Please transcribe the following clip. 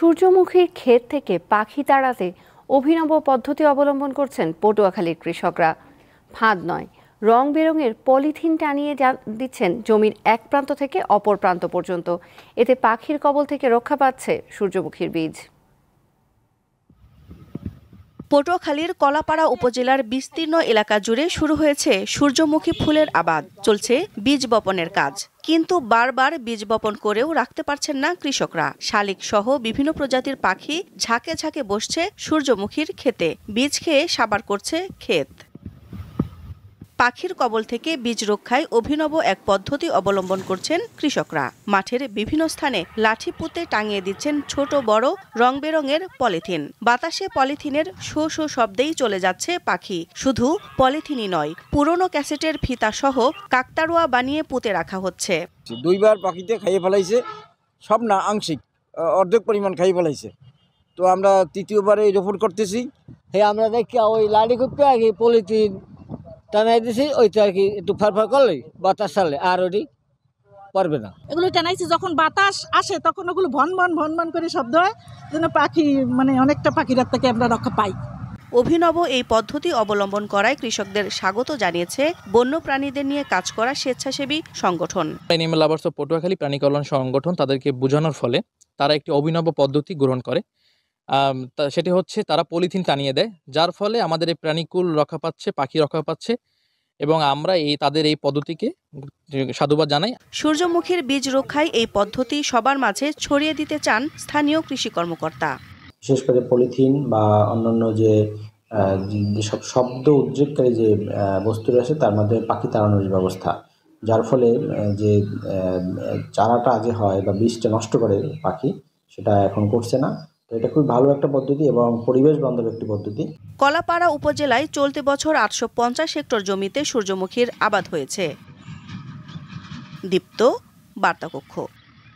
সূর্যমুখীর ক্ষেত থেকে পাখি তাড়াতে অভিনব পদ্ধতি অবলম্বন করছেন পটুয়াখালীর কৃষকরা ফাঁদ নয় রং বেরঙের পলিথিন টানিয়ে দিচ্ছেন জমির এক প্রান্ত থেকে অপর প্রান্ত পর্যন্ত এতে পাখির কবল থেকে রক্ষা পাচ্ছে সূর্যমুখীর বীজ পটুয়াখালীর কলাপাড়া উপজেলার বিস্তীর্ণ এলাকা জুড়ে শুরু হয়েছে সূর্যমুখী ফুলের আবাদ চলছে বীজ বপনের কাজ কিন্তু বারবার বীজ বপন করেও রাখতে পারছেন না কৃষকরা শালিক সহ বিভিন্ন প্রজাতির পাখি ঝাঁকে ঝাঁকে বসছে সূর্যমুখীর খেতে বীজ খেয়ে সাবার করছে ক্ষেত পাখির কবল থেকে বীজ রক্ষায় অভিনব এক পদ্ধতি অবলম্বন করছেন কৃষকরা মাঠের বিভিন্ন স্থানে লাঠি পুঁতে টাঙিয়ে দিচ্ছেন ছোট বড় রং বেরঙের পলিথিন বাতাসে পলিথিনের শো শো শব্দেই চলে যাচ্ছে পাখি শুধু পলিথিনই নয় পুরনো ক্যাসেটের ফিতা সহ কাকতারুয়া বানিয়ে পুঁতে রাখা হচ্ছে দুইবার পাখিতে খাইয়ে ফেলাইছে সব না আংশিক অর্ধেক পরিমাণ খাইয়ে ফেলাইছে তো আমরা তৃতীয়বারে রোপণ করতেছি হ্যাঁ আমরা দেখি ওই লাড়ি খুব আগে পলিথিন টানাই দিছি ওইটা আর কি একটু ফারফার করলে বাতাস ছাড়লে আর ওটি পারবে না এগুলো টানাইছি যখন বাতাস আসে তখন ওগুলো ভন ভনভন করে শব্দ হয় যেন পাখি মানে অনেকটা পাখিরার থেকে আমরা রক্ষা পাই অভিনব এই পদ্ধতি অবলম্বন করায় কৃষকদের স্বাগত জানিয়েছে বন্য প্রাণীদের নিয়ে কাজ করা স্বেচ্ছাসেবী সংগঠন অ্যানিমেল লাভার্স অফ পটুয়াখালী প্রাণী কল্যাণ সংগঠন তাদেরকে বোঝানোর ফলে তারা একটি অভিনব পদ্ধতি গ্রহণ করে সেটি হচ্ছে তারা পলিথিন টানিয়ে দেয় যার ফলে আমাদের এই প্রাণীকুল রক্ষা পাচ্ছে পাখি রক্ষা পাচ্ছে এবং আমরা এই তাদের এই পদ্ধতিকে সাধুবাদ জানাই সূর্যমুখীর বীজ রক্ষায় এই পদ্ধতি সবার মাঝে ছড়িয়ে দিতে চান স্থানীয় কৃষি কর্মকর্তা বিশেষ করে পলিথিন বা অন্যান্য যে যেসব শব্দ উদ্রেককারী যে বস্তু রয়েছে তার মধ্যে পাখি তাড়ানোর ব্যবস্থা যার ফলে যে চারাটা যে হয় বা বীজটা নষ্ট করে পাখি সেটা এখন করছে না এটা খুব ভালো একটা পদ্ধতি এবং পরিবেশ বান্ধব একটি পদ্ধতি কলাপাড়া উপজেলায় চলতি বছর আটশো পঞ্চাশ হেক্টর জমিতে সূর্যমুখীর আবাদ হয়েছে দীপ্ত বার্তাকক্ষ